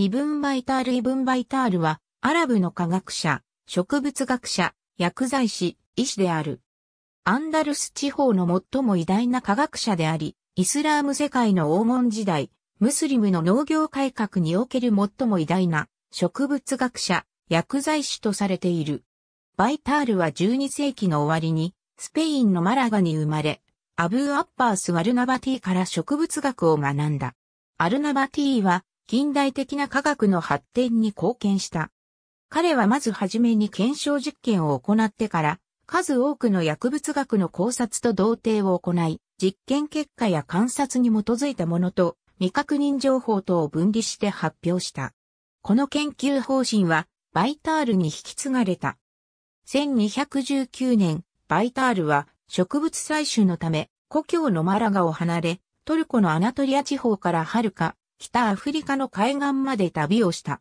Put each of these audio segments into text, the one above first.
イブン・バイタール・イブン・バイタールは、アラブの科学者、植物学者、薬剤師、医師である。アンダルス地方の最も偉大な科学者であり、イスラーム世界の黄金時代、ムスリムの農業改革における最も偉大な植物学者、薬剤師とされている。バイタールは12世紀の終わりに、スペインのマラガに生まれ、アブー・アッパース・アルナバティから植物学を学んだ。アルナバティは、近代的な科学の発展に貢献した。彼はまずはじめに検証実験を行ってから、数多くの薬物学の考察と同定を行い、実験結果や観察に基づいたものと未確認情報等を分離して発表した。この研究方針はバイタールに引き継がれた。1219年、バイタールは植物採集のため故郷のマラガを離れ、トルコのアナトリア地方からはるか北アフリカの海岸まで旅をした。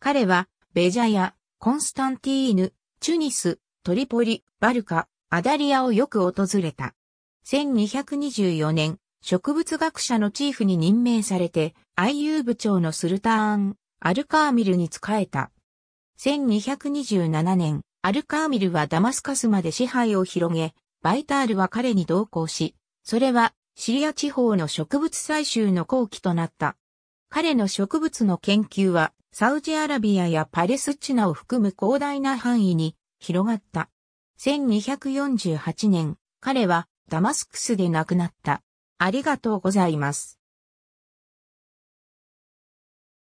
彼は、ベジャヤ、コンスタンティーヌ、チュニス、トリポリ、バルカ、アダリアをよく訪れた。1224年、植物学者のチーフに任命されて、IU 部長のスルターン、アルカーミルに仕えた。1227年、アルカーミルはダマスカスまで支配を広げ、バイタールは彼に同行し、それはシリア地方の植物採集の後期となった。彼の植物の研究は、サウジアラビアやパレスチナを含む広大な範囲に広がった。1248年、彼はダマスクスで亡くなった。ありがとうございます。